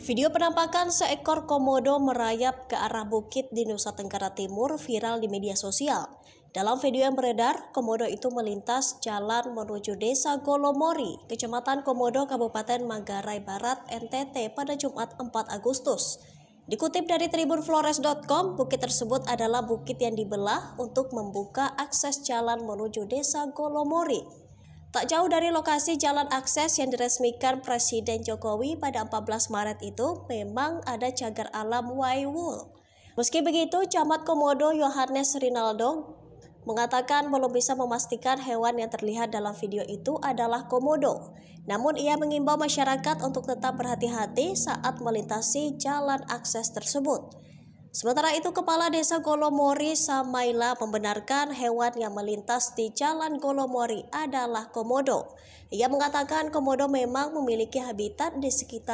Video penampakan seekor komodo merayap ke arah bukit di Nusa Tenggara Timur viral di media sosial. Dalam video yang beredar, komodo itu melintas jalan menuju desa Golomori, kecamatan Komodo, Kabupaten Manggarai Barat, NTT pada Jumat 4 Agustus. Dikutip dari tribunflores.com, bukit tersebut adalah bukit yang dibelah untuk membuka akses jalan menuju desa Golomori. Tak jauh dari lokasi jalan akses yang diresmikan Presiden Jokowi pada 14 Maret itu, memang ada cagar alam Waiwul. Meski begitu, Camat Komodo Yohanes Rinaldo mengatakan belum bisa memastikan hewan yang terlihat dalam video itu adalah komodo. Namun ia mengimbau masyarakat untuk tetap berhati-hati saat melintasi jalan akses tersebut. Sementara itu, Kepala Desa Golomori Samaila membenarkan hewan yang melintas di Jalan Golomori adalah komodo. Ia mengatakan komodo memang memiliki habitat di sekitar